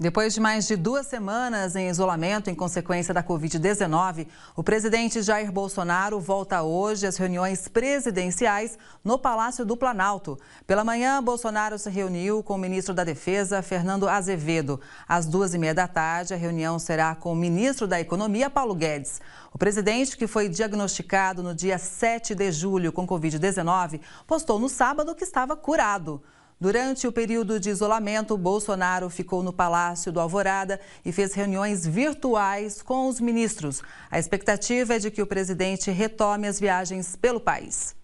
Depois de mais de duas semanas em isolamento em consequência da Covid-19, o presidente Jair Bolsonaro volta hoje às reuniões presidenciais no Palácio do Planalto. Pela manhã, Bolsonaro se reuniu com o ministro da Defesa, Fernando Azevedo. Às duas e meia da tarde, a reunião será com o ministro da Economia, Paulo Guedes. O presidente, que foi diagnosticado no dia 7 de julho com Covid-19, postou no sábado que estava curado. Durante o período de isolamento, Bolsonaro ficou no Palácio do Alvorada e fez reuniões virtuais com os ministros. A expectativa é de que o presidente retome as viagens pelo país.